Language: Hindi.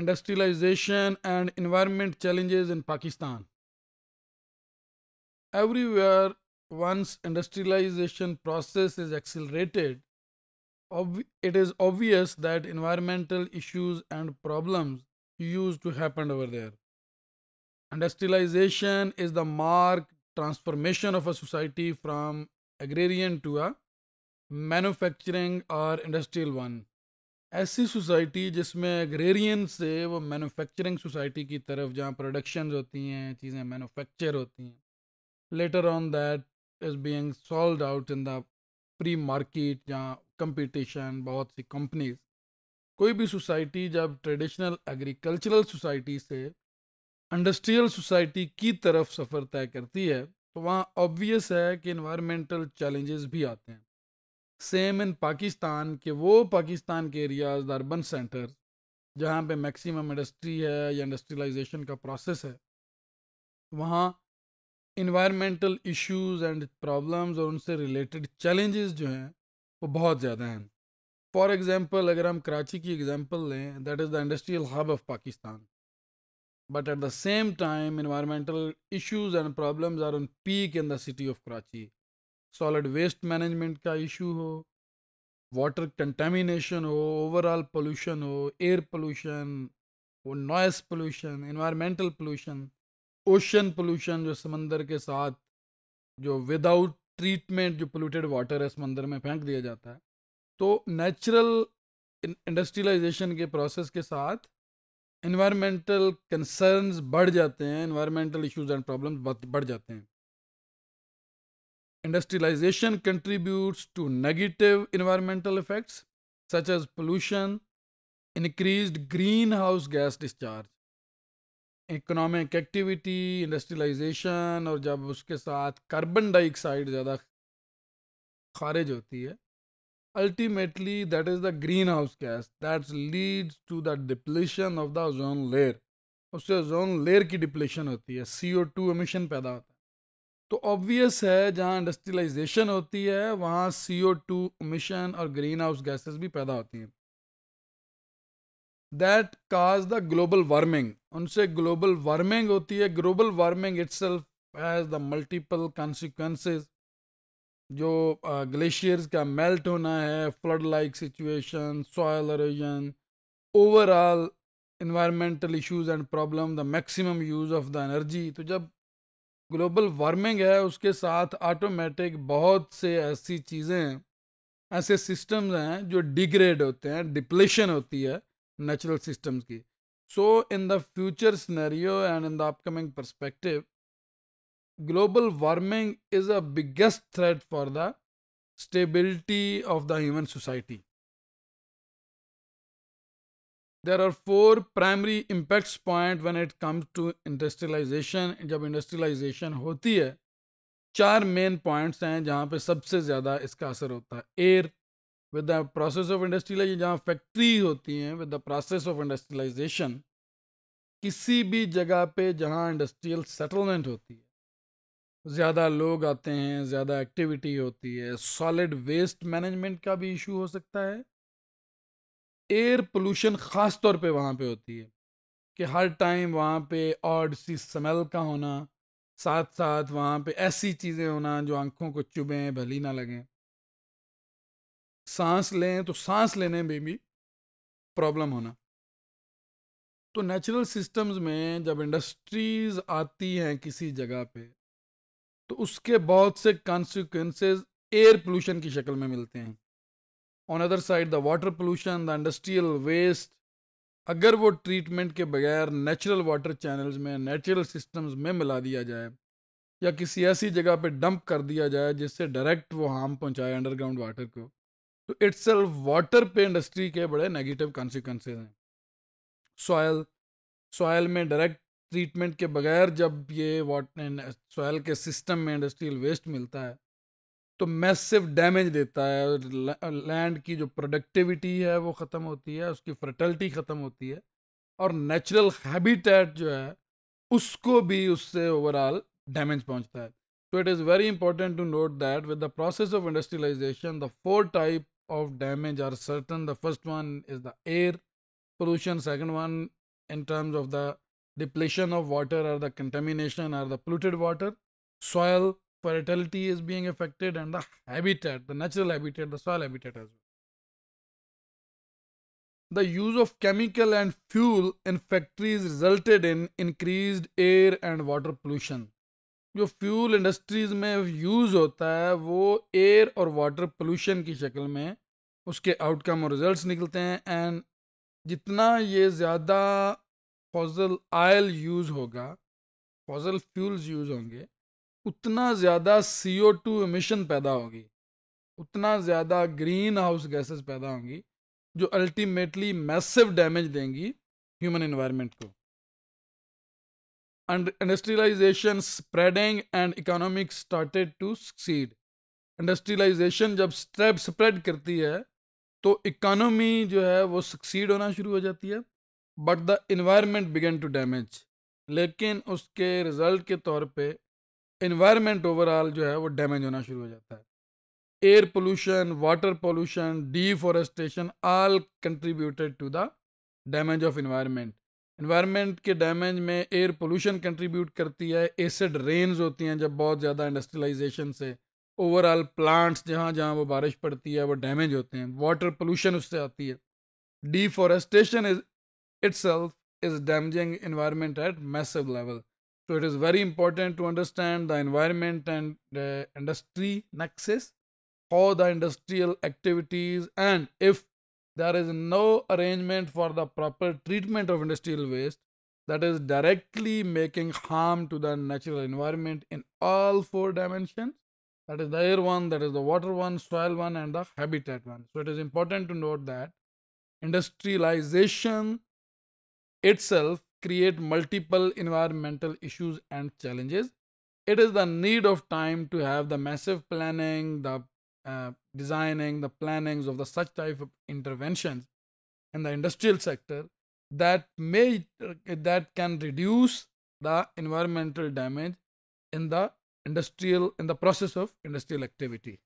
industrialization and environment challenges in Pakistan. Everywhere once industrialization process is accelerated, it is obvious that environmental issues and problems used to happen over there. Industrialization is the marked transformation of a society from agrarian to a manufacturing or industrial one. ऐसी सोसाइटी जिसमें एग्रेरियन से वो मैन्युफैक्चरिंग सोसाइटी की तरफ जहाँ प्रोडक्शन होती हैं चीज़ें मैन्युफैक्चर होती हैं later on that is being solve out in the pre market जहाँ कंपटीशन बहुत सी कंपनीज कोई भी सोसाइटी जब ट्रेडिशनल एग्रीकल्चरल सोसाइटी से इंडस्ट्रियल सोसाइटी की तरफ सफ़र तय करती है तो वहाँ ऑब्वियस है कि इन्वायरमेंटल चैलेंजेस भी आते हैं सेम इन पाकिस्तान के वो पाकिस्तान के एरियाज द अर्बन सेंटर जहाँ पे मैक्सिमम इंडस्ट्री है या इंडस्ट्रियलाइजेशन का प्रोसेस है वहाँ इन्वायरमेंटल इश्यूज एंड प्रॉब्लम्स और उनसे रिलेटेड चैलेंजेस जो हैं वो बहुत ज़्यादा हैं फॉर एग्ज़ाम्पल अगर हम कराची की एग्ज़ाम्पल लें that is the industrial hub of Pakistan but at the same time environmental issues and problems are on peak in the city of Karachi solid waste management का इशू हो वाटर कंटेमिनेशन हो ओवरऑल पोल्यूशन हो एयर पोल्यूशन वो noise pollution environmental pollution ocean pollution जो समंदर के साथ जो विदाउट ट्रीटमेंट जो पोल्यूटेड वाटर है समंदर में फेंक दिया जाता है तो नेचुरल इंडस्ट्रियलाइजेशन के प्रोसेस के साथ इन्वायरमेंटल कंसर्न्स बढ़ जाते हैं इन्वायरमेंटल इश्यूज एंड प्रॉब्लम्स बढ़ जाते हैं Industrialization contributes to negative environmental effects such as pollution, increased greenhouse gas discharge, economic activity industrialization और जब उसके साथ कार्बन डाइऑक्साइड ज़्यादा खारिज होती है ultimately that is the green house gas that leads to the depletion of the ozone layer उससे ओजोन लेयर की डिप्लेशन होती है सी ओ टू एमिशन पैदा होता है तो ऑब्वियस है जहाँ इंडस्ट्रियलाइजेशन होती है वहाँ सी ओ टू मिशन और ग्रीन हाउस गैसेस भी पैदा होती हैं that cause the global warming उनसे ग्लोबल वार्मिंग होती है global warming it's has the multiple consequences जो ग्लेशियर्स का मेल्ट होना है flood like situation soil erosion overall environmental issues and problem the maximum use of the energy तो जब ग्लोबल वार्मिंग है उसके साथ ऑटोमेटिक बहुत से ऐसी चीज़ें ऐसे सिस्टम्स हैं जो डिग्रेड होते हैं डिप्लेशन होती है नेचुरल सिस्टम्स की so in the future scenario and in the upcoming perspective global warming is a biggest threat for the stability of the human society there are four primary impacts point when it comes to industrialization जब इंडस्ट्रियलाइजेशन होती है चार मेन पॉइंट्स हैं जहाँ पर सबसे ज़्यादा इसका असर होता है air with the process of industrialize जहाँ फैक्ट्री होती हैं with the process of industrialization किसी भी जगह पर जहाँ इंडस्ट्रियल सेटलमेंट होती है ज़्यादा लोग आते हैं ज़्यादा एक्टिविटी होती है सॉलिड वेस्ट मैनेजमेंट का भी इशू हो सकता है एयर पोल्यूशन ख़ास तौर पे वहाँ पे होती है कि हर टाइम वहाँ पे ऑड सी स्मेल का होना साथ साथ वहाँ पे ऐसी चीज़ें होना जो आँखों को चुभें भली ना लगें सांस लें तो सांस लेने में भी प्रॉब्लम होना तो नेचुरल सिस्टम्स में जब इंडस्ट्रीज आती हैं किसी जगह पे तो उसके बहुत से कॉन्सिक्वेंसेस एयर पोल्यूशन की शक्ल में मिलते हैं on other side the water pollution the industrial waste अगर वो ट्रीटमेंट के बगैर नेचुरल वाटर चैनल्स में नेचुरल सिस्टम्स में मिला दिया जाए या किसी ऐसी जगह पे डंप कर दिया जाए जिससे डायरेक्ट वो हार्म पहुंचाए अंडरग्राउंड वाटर को तो इट्स वाटर पे इंडस्ट्री के बड़े नेगेटिव कॉन्सिक्वेंसेज हैं सॉयल सॉयल में डायरेक्ट ट्रीटमेंट के बगैर जब ये वाटर सॉयल के सिस्टम में इंडस्ट्रियल वेस्ट मिलता है तो मैसिव डैमेज देता है लैंड की जो प्रोडक्टिविटी है वो ख़त्म होती है उसकी फर्टलिटी ख़त्म होती है और नेचुरल हैबिटेट जो है उसको भी उससे ओवरऑल डैमेज पहुंचता है सो तो it is very important to note that with the process of industrialization the four type of damage are certain the first one is the air pollution second one in terms of the depletion of water or the contamination or the polluted water soil fertility is being affected and the habitat, the natural habitat, the soil habitat as well. The use of chemical and fuel in factories resulted in increased air and water pollution. जो फ्यूल इंडस्ट्रीज में यूज़ होता है वो एयर और वाटर पोल्यूशन की शक्ल में उसके आउटकम और रिजल्ट्स निकलते हैं एंड जितना ये ज़्यादा फॉजल आयल यूज़ होगा फॉजल फ्यूल्स यूज़ होंगे उतना ज़्यादा सी ओ टू एमिशन पैदा होगी उतना ज़्यादा ग्रीन हाउस गैसेस पैदा होंगी जो अल्टीमेटली मैसिव डैमेज देंगी ह्यूमन इन्वायरमेंट को and industrialization spreading and economic started to succeed industrialization जब स्टेप स्प्रेड करती है तो इकोनॉमी जो है वो सक्सीड होना शुरू हो जाती है but the environment began to damage लेकिन उसके रिजल्ट के तौर पे इन्वायरमेंट ओवरऑल जो है वो डैमेज होना शुरू हो जाता है air pollution water pollution deforestation all contributed to the damage of environment environment के डैमेज में एयर पोल्यूशन कंट्रीब्यूट करती है एसिड रेन्स होती हैं जब बहुत ज़्यादा इंडस्ट्रियलाइजेशन से ओवरऑल प्लांट्स जहाँ जहाँ वो बारिश पड़ती है वो डैमेज होते हैं वाटर पोल्यूशन उससे आती है deforestation is it's is damaging environment at massive level So it is very important to understand the environment and industry nexus, for the industrial activities and if there is no arrangement for the proper treatment of industrial waste that is directly making harm to the natural environment in all four dimensions. That is the air one, that is the water one, soil one and the habitat one. So it is important to note that industrialization itself create multiple environmental issues and challenges. It is the need of time to have the massive planning, the uh, designing, the plannings of the such type of interventions in the industrial sector that may uh, that can reduce the environmental damage in the industrial in the process of industrial activity